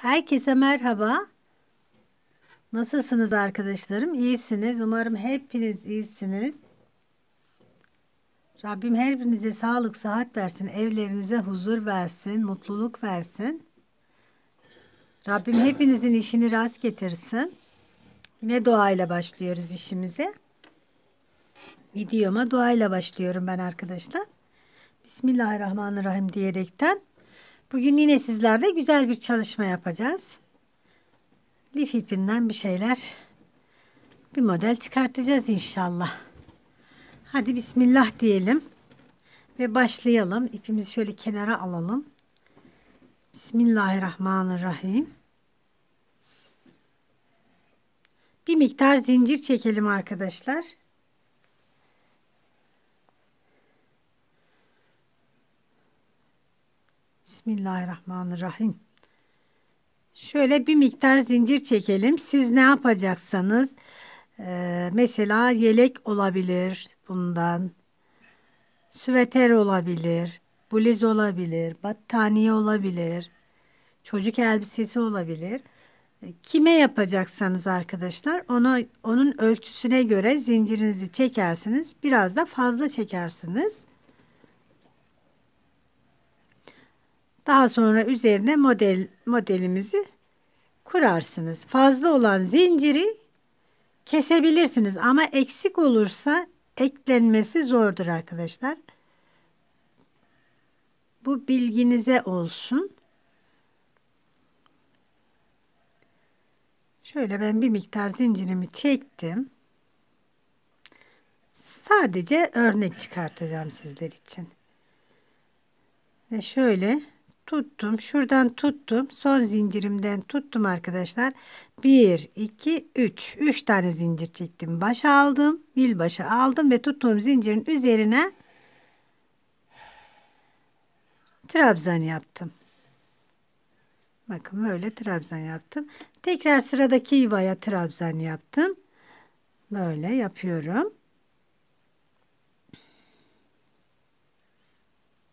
Herkese merhaba. Nasılsınız arkadaşlarım? İyisiniz. Umarım hepiniz iyisiniz. Rabbim her birinize sağlık, sıhhat versin. Evlerinize huzur versin, mutluluk versin. Rabbim hepinizin işini rast getirsin. Yine duayla başlıyoruz işimize. Videoma duayla başlıyorum ben arkadaşlar. Bismillahirrahmanirrahim diyerekten Bugün yine sizlerle güzel bir çalışma yapacağız. Lif ipinden bir şeyler, bir model çıkartacağız inşallah. Hadi Bismillah diyelim ve başlayalım. İpimizi şöyle kenara alalım. Bismillahirrahmanirrahim. Bir miktar zincir çekelim arkadaşlar. Bismillahirrahmanirrahim. Şöyle bir miktar zincir çekelim. Siz ne yapacaksanız e, mesela yelek olabilir bundan. Süveter olabilir. Bluz olabilir. Battaniye olabilir. Çocuk elbisesi olabilir. E, kime yapacaksanız arkadaşlar ona onun ölçüsüne göre zincirinizi çekersiniz. Biraz da fazla çekersiniz. Daha sonra üzerine model modelimizi kurarsınız. Fazla olan zinciri kesebilirsiniz ama eksik olursa eklenmesi zordur arkadaşlar. Bu bilginize olsun. Şöyle ben bir miktar zincirimi çektim. Sadece örnek çıkartacağım sizler için. Ve şöyle tuttum. Şuradan tuttum. Son zincirimden tuttum arkadaşlar. 1, 2, 3. 3 tane zincir çektim. Baş aldım. Bil başa aldım ve tuttuğum zincirin üzerine trabzan yaptım. Bakın böyle trabzan yaptım. Tekrar sıradaki yuvaya trabzan yaptım. Böyle yapıyorum.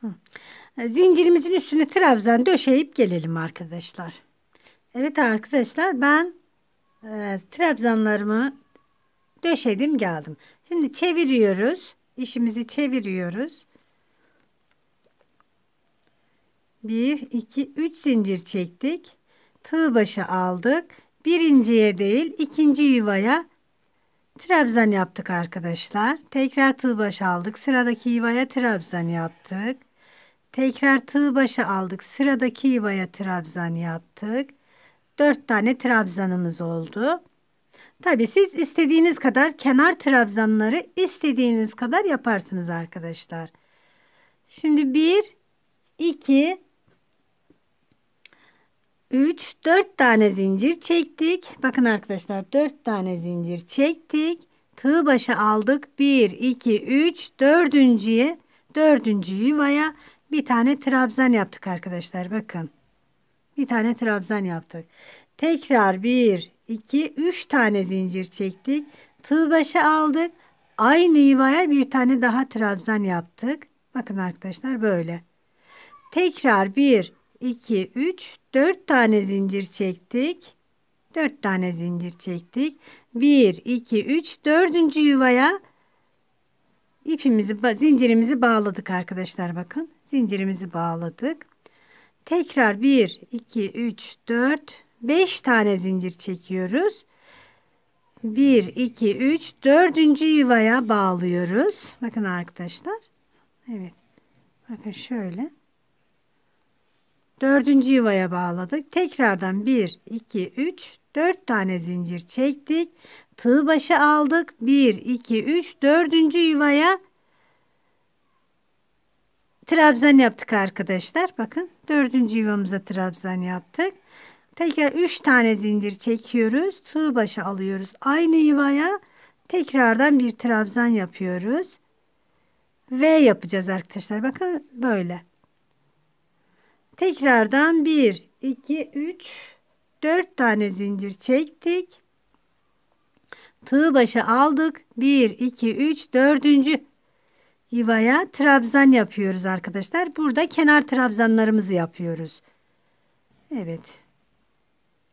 Hı zincirimizin üstüne trabzan döşeyip gelelim arkadaşlar. Evet arkadaşlar ben e, trabzanlarımı döşedim geldim. Şimdi çeviriyoruz. İşimizi çeviriyoruz. 1, 2, 3 zincir çektik. Tığ başı aldık. Birinciye değil ikinci yuvaya trabzan yaptık arkadaşlar. Tekrar tığ başı aldık. Sıradaki yuvaya trabzan yaptık. Tekrar tığ başa aldık. Sıradaki yuvaya trabzan yaptık. Dört tane trabzanımız oldu. Tabii siz istediğiniz kadar kenar trabzanları istediğiniz kadar yaparsınız arkadaşlar. Şimdi bir, iki, üç, dört tane zincir çektik. Bakın arkadaşlar dört tane zincir çektik. Tığ başa aldık. Bir, iki, üç, dördüncüye, dördüncü yuvaya bir tane trabzan yaptık arkadaşlar bakın. Bir tane trabzan yaptık. Tekrar bir, iki, üç tane zincir çektik. Tığ başı aldık. Aynı yuvaya bir tane daha trabzan yaptık. Bakın arkadaşlar böyle. Tekrar bir, iki, üç, dört tane zincir çektik. Dört tane zincir çektik. Bir, iki, üç, dördüncü yuvaya ipimizi zincirimizi bağladık arkadaşlar bakın zincirimizi bağladık tekrar 1 2 3 4 5 tane zincir çekiyoruz 1 2 3 dördüncü yuvaya bağlıyoruz bakın arkadaşlar Evet bakın şöyle dördüncü yuvaya bağladık tekrardan 1 2 3 4 tane zincir çektik. Tığ başı aldık. 1, 2, 3, 4. yuvaya trabzan yaptık arkadaşlar. Bakın 4. yuvamıza trabzan yaptık. Tekrar 3 tane zincir çekiyoruz. Tığ başı alıyoruz. Aynı yuvaya tekrardan bir trabzan yapıyoruz. V yapacağız arkadaşlar. Bakın böyle. Tekrardan 1, 2, 3, 4 tane zincir çektik. Tığ başı aldık. 1, 2, 3, 4. Yuvaya trabzan yapıyoruz arkadaşlar. Burada kenar trabzanlarımızı yapıyoruz. Evet.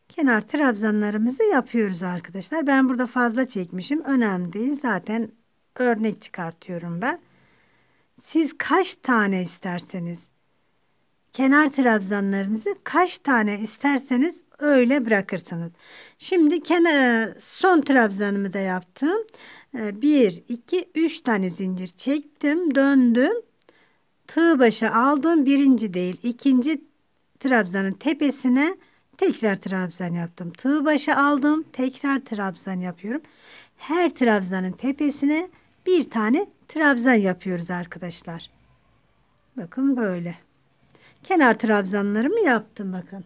Kenar trabzanlarımızı yapıyoruz arkadaşlar. Ben burada fazla çekmişim. Önemli değil. Zaten örnek çıkartıyorum ben. Siz kaç tane isterseniz kenar trabzanlarınızı kaç tane isterseniz öyle bırakırsınız. Şimdi kenar, son trabzanımı da yaptım. 1, 2, 3 tane zincir çektim. Döndüm. Tığ başı aldım. Birinci değil. ikinci trabzanın tepesine tekrar trabzan yaptım. Tığ başı aldım. Tekrar trabzan yapıyorum. Her trabzanın tepesine bir tane trabzan yapıyoruz arkadaşlar. Bakın böyle. Kenar trabzanlarımı yaptım bakın.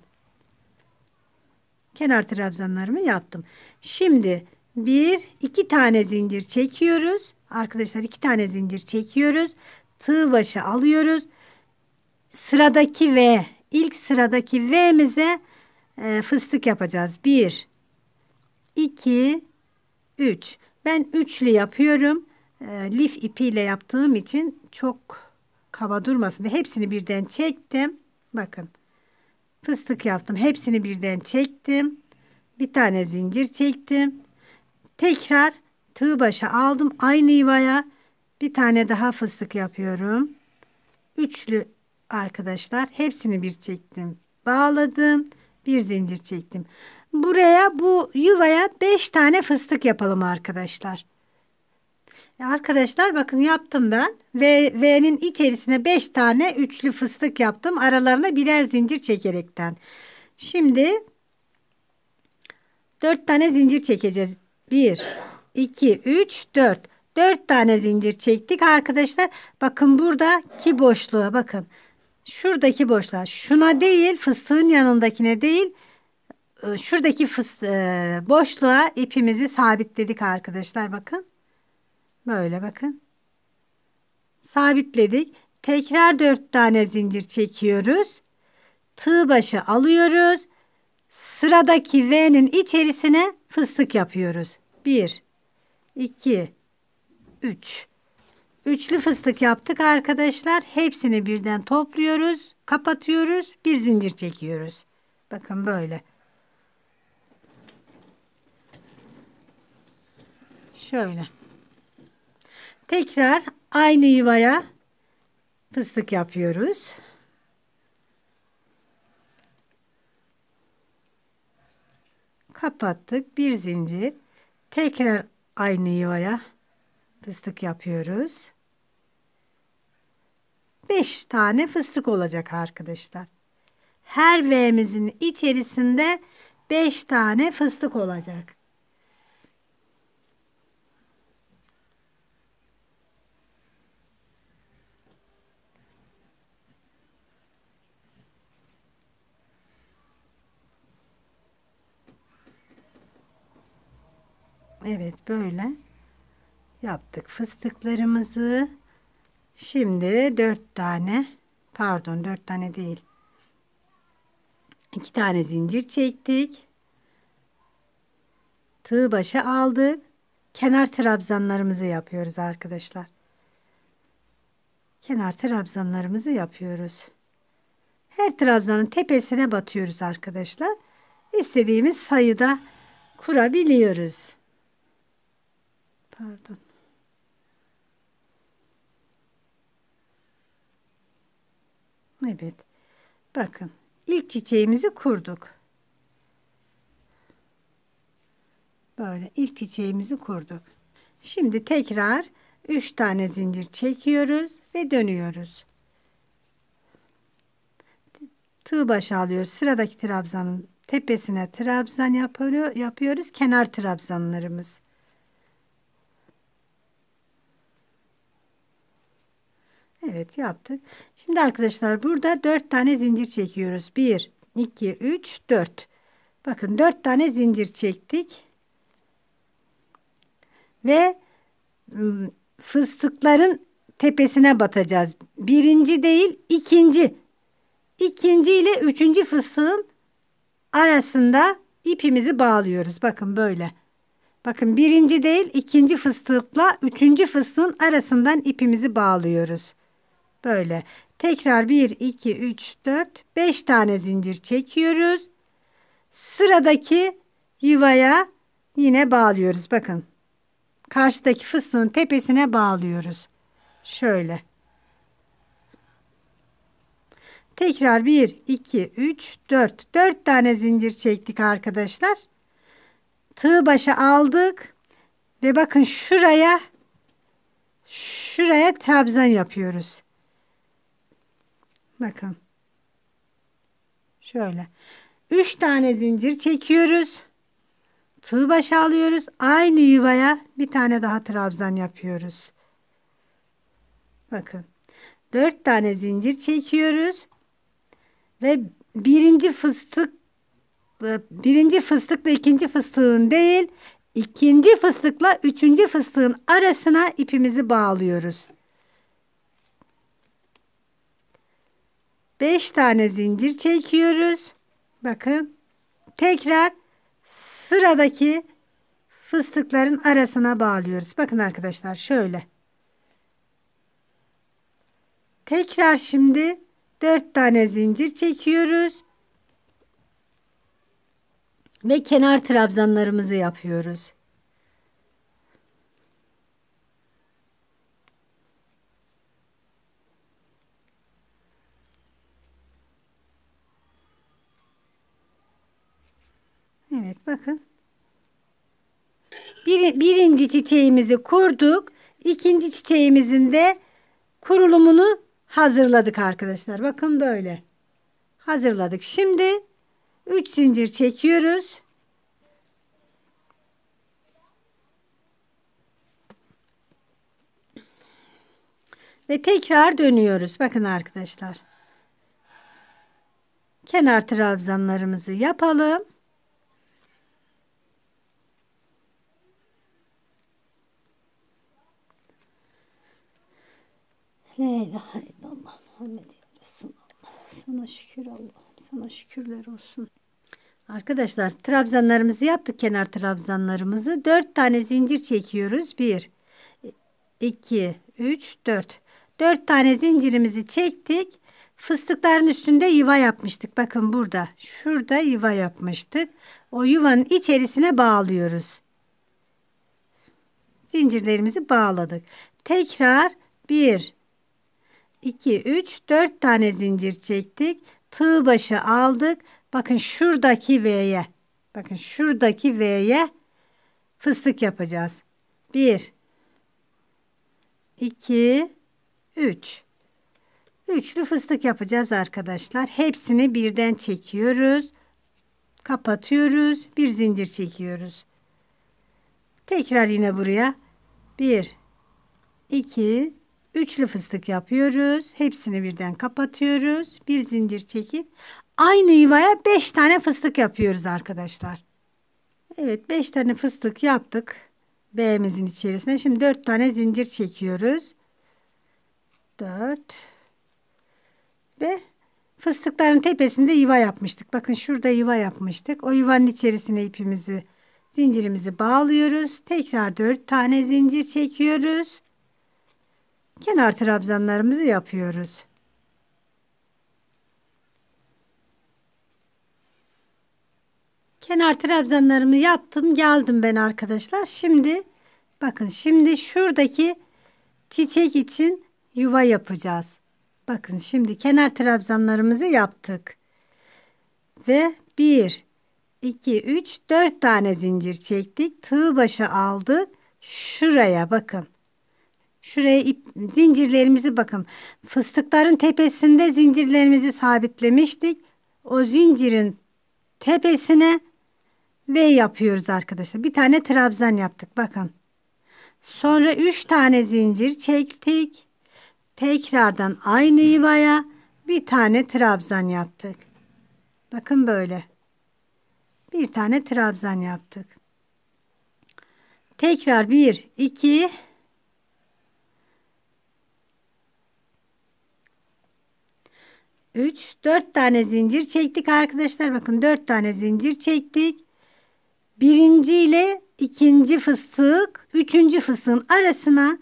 Kenar trabzanlarımı yaptım. Şimdi bir iki tane zincir çekiyoruz. Arkadaşlar iki tane zincir çekiyoruz. Tığ başı alıyoruz. Sıradaki V ilk sıradaki V'mize e, fıstık yapacağız. Bir iki üç. Ben üçlü yapıyorum. E, lif ipiyle yaptığım için çok kaba durmasın diye hepsini birden çektim. Bakın fıstık yaptım. Hepsini birden çektim. Bir tane zincir çektim. Tekrar tığ başa aldım. Aynı yuvaya bir tane daha fıstık yapıyorum. Üçlü arkadaşlar hepsini bir çektim. Bağladım. Bir zincir çektim. Buraya bu yuvaya beş tane fıstık yapalım arkadaşlar. Arkadaşlar bakın yaptım ben. V, V'nin içerisine 5 tane üçlü fıstık yaptım. Aralarına birer zincir çekerekten. Şimdi 4 tane zincir çekeceğiz. 1, 2, 3, 4. 4 tane zincir çektik arkadaşlar. Bakın buradaki boşluğa bakın. Şuradaki boşluğa. Şuna değil fıstığın yanındakine değil. E, şuradaki fıstığı, e, boşluğa ipimizi sabitledik arkadaşlar bakın. Böyle bakın. Sabitledik. Tekrar dört tane zincir çekiyoruz. Tığ başı alıyoruz. Sıradaki V'nin içerisine fıstık yapıyoruz. Bir, iki, üç. Üçlü fıstık yaptık arkadaşlar. Hepsini birden topluyoruz. Kapatıyoruz. Bir zincir çekiyoruz. Bakın böyle. Şöyle. Tekrar aynı yuvaya fıstık yapıyoruz. Kapattık. Bir zincir. Tekrar aynı yuvaya fıstık yapıyoruz. Beş tane fıstık olacak arkadaşlar. Her V'mizin içerisinde beş tane fıstık olacak. Evet böyle yaptık fıstıklarımızı. Şimdi dört tane pardon dört tane değil. iki tane zincir çektik. Tığ başa aldık. Kenar trabzanlarımızı yapıyoruz arkadaşlar. Kenar trabzanlarımızı yapıyoruz. Her trabzanın tepesine batıyoruz arkadaşlar. İstediğimiz sayıda kurabiliyoruz pardon Evet bakın ilk çiçeğimizi kurduk böyle ilk çiçeğimizi kurduk şimdi tekrar 3 tane zincir çekiyoruz ve dönüyoruz tığ başı alıyoruz sıradaki trabzanın tepesine trabzan yapıyor, yapıyoruz kenar trabzanlarımız Evet yaptık. Şimdi arkadaşlar burada dört tane zincir çekiyoruz. Bir, iki, üç, dört. Bakın dört tane zincir çektik. Ve ıı, fıstıkların tepesine batacağız. Birinci değil ikinci. İkinci ile üçüncü fıstığın arasında ipimizi bağlıyoruz. Bakın böyle. Bakın birinci değil ikinci fıstıkla üçüncü fıstığın arasından ipimizi bağlıyoruz. Böyle. Tekrar 1, 2, 3, 4, 5 tane zincir çekiyoruz. Sıradaki yuvaya yine bağlıyoruz. Bakın. Karşıdaki fıstığın tepesine bağlıyoruz. Şöyle. Tekrar 1, 2, 3, 4. 4 tane zincir çektik arkadaşlar. Tığ başa aldık. Ve bakın şuraya şuraya trabzan yapıyoruz. Bakın. Şöyle. 3 tane zincir çekiyoruz. Tığ başı alıyoruz. Aynı yuvaya bir tane daha trabzan yapıyoruz. Bakın. 4 tane zincir çekiyoruz. Ve birinci fıstık e, birinci fıstıkla ikinci fıstığın değil ikinci fıstıkla üçüncü fıstığın arasına ipimizi bağlıyoruz. 5 tane zincir çekiyoruz. Bakın. Tekrar sıradaki fıstıkların arasına bağlıyoruz. Bakın arkadaşlar şöyle. Tekrar şimdi 4 tane zincir çekiyoruz. Ve kenar trabzanlarımızı yapıyoruz. birinci çiçeğimizi kurduk. İkinci çiçeğimizin de kurulumunu hazırladık arkadaşlar. Bakın böyle. Hazırladık. Şimdi 3 zincir çekiyoruz. Ve tekrar dönüyoruz. Bakın arkadaşlar. Kenar trabzanlarımızı yapalım. La ilahe illallah Muhammed Resulallah. Sana şükür Allah'ım. Sana şükürler olsun. Arkadaşlar trabzanlarımızı yaptık kenar trabzanlarımızı. Dört tane zincir çekiyoruz. Bir, iki, üç, dört. Dört tane zincirimizi çektik. Fıstıkların üstünde yuva yapmıştık. Bakın burada. Şurada yuva yapmıştık. O yuvanın içerisine bağlıyoruz. Zincirlerimizi bağladık. Tekrar bir, 2, 3, 4 tane zincir çektik. Tığ başı aldık. Bakın şuradaki V'ye. Bakın şuradaki V'ye fıstık yapacağız. 1, 2, 3. Üçlü fıstık yapacağız arkadaşlar. Hepsini birden çekiyoruz. Kapatıyoruz. Bir zincir çekiyoruz. Tekrar yine buraya. 1, 2, Üçlü fıstık yapıyoruz. Hepsini birden kapatıyoruz. Bir zincir çekip aynı yuvaya beş tane fıstık yapıyoruz arkadaşlar. Evet beş tane fıstık yaptık. B'mizin içerisine. Şimdi dört tane zincir çekiyoruz. Dört. Ve fıstıkların tepesinde yuva yapmıştık. Bakın şurada yuva yapmıştık. O yuvanın içerisine ipimizi zincirimizi bağlıyoruz. Tekrar dört tane zincir çekiyoruz kenar trabzanlarımızı yapıyoruz. Kenar trabzanlarımı yaptım geldim ben arkadaşlar. Şimdi bakın şimdi şuradaki çiçek için yuva yapacağız. Bakın şimdi kenar trabzanlarımızı yaptık. Ve 1, 2, 3, 4 tane zincir çektik. Tığ başı aldık. Şuraya bakın. Şuraya ip, zincirlerimizi bakın. Fıstıkların tepesinde zincirlerimizi sabitlemiştik. O zincirin tepesine V yapıyoruz arkadaşlar. Bir tane trabzan yaptık bakın. Sonra 3 tane zincir çektik. Tekrardan aynı yuvaya bir tane trabzan yaptık. Bakın böyle. Bir tane trabzan yaptık. Tekrar 1, 2, 3, 4 tane zincir çektik arkadaşlar. Bakın 4 tane zincir çektik. Birinci ile ikinci fıstık, üçüncü fıstığın arasına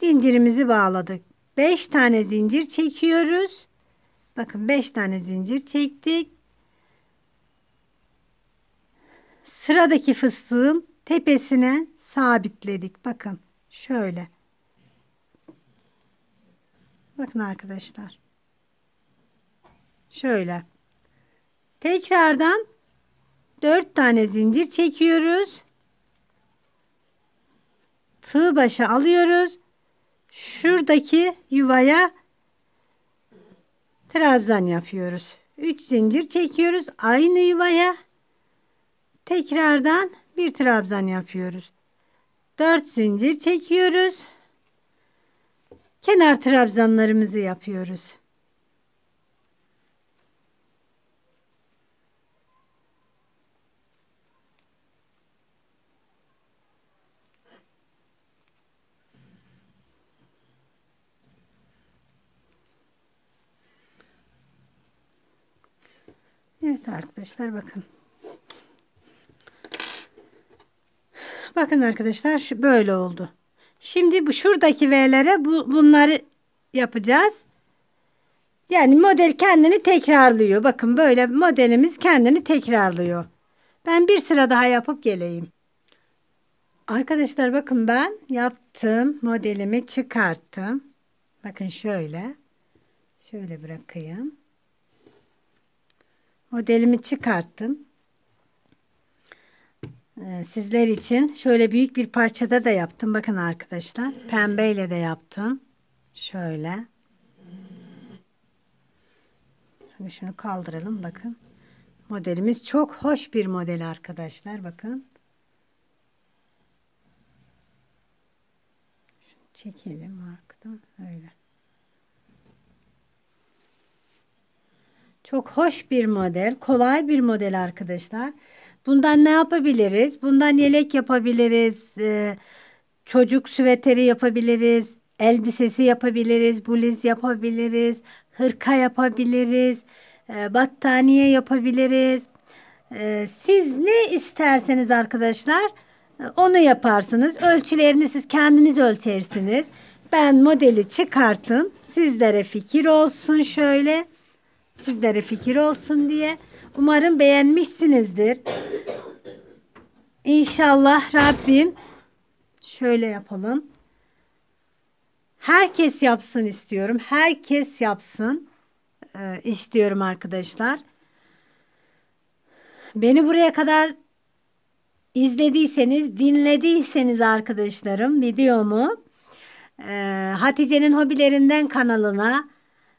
zincirimizi bağladık. 5 tane zincir çekiyoruz. Bakın 5 tane zincir çektik. Sıradaki fıstığın tepesine sabitledik. Bakın şöyle. Bakın arkadaşlar. Şöyle. Tekrardan 4 tane zincir çekiyoruz. Tığ başa alıyoruz. Şuradaki yuvaya trabzan yapıyoruz. 3 zincir çekiyoruz aynı yuvaya. Tekrardan bir trabzan yapıyoruz. 4 zincir çekiyoruz. Kenar trabzanlarımızı yapıyoruz. Evet arkadaşlar bakın. Bakın arkadaşlar şu böyle oldu. Şimdi bu şuradaki V'lere bu, bunları yapacağız. Yani model kendini tekrarlıyor. Bakın böyle modelimiz kendini tekrarlıyor. Ben bir sıra daha yapıp geleyim. Arkadaşlar bakın ben yaptım. Modelimi çıkarttım. Bakın şöyle. Şöyle bırakayım. Modelimi çıkarttım. Ee, sizler için şöyle büyük bir parçada da yaptım. Bakın arkadaşlar pembeyle de yaptım. Şöyle. Şimdi şunu kaldıralım bakın. Modelimiz çok hoş bir model arkadaşlar bakın. Şunu çekelim arkadan öyle. Çok hoş bir model, kolay bir model arkadaşlar. Bundan ne yapabiliriz? Bundan yelek yapabiliriz, e, çocuk süveteri yapabiliriz, elbisesi yapabiliriz, bluz yapabiliriz, hırka yapabiliriz, e, battaniye yapabiliriz. E, siz ne isterseniz arkadaşlar onu yaparsınız. Ölçülerini siz kendiniz ölçersiniz. Ben modeli çıkarttım. Sizlere fikir olsun şöyle. Sizlere fikir olsun diye. Umarım beğenmişsinizdir. İnşallah Rabbim şöyle yapalım. Herkes yapsın istiyorum. Herkes yapsın e, istiyorum arkadaşlar. Beni buraya kadar izlediyseniz, dinlediyseniz arkadaşlarım videomu e, Hatice'nin hobilerinden kanalına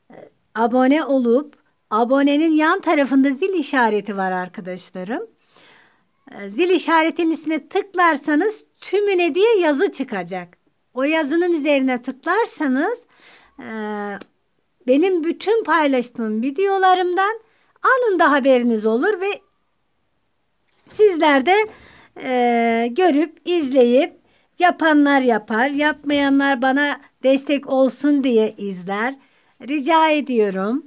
e, abone olup Abonenin yan tarafında zil işareti var arkadaşlarım. Ee, zil işaretinin üstüne tıklarsanız tümüne diye yazı çıkacak. O yazının üzerine tıklarsanız e, benim bütün paylaştığım videolarımdan anında haberiniz olur ve sizler de e, görüp izleyip yapanlar yapar, yapmayanlar bana destek olsun diye izler. Rica ediyorum.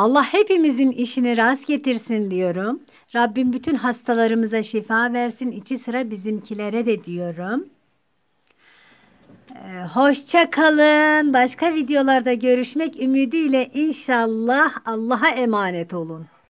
Allah hepimizin işini rast getirsin diyorum. Rabbim bütün hastalarımıza şifa versin. İçi sıra bizimkilere de diyorum. Ee, hoşça kalın. Başka videolarda görüşmek ümidiyle inşallah Allah'a emanet olun.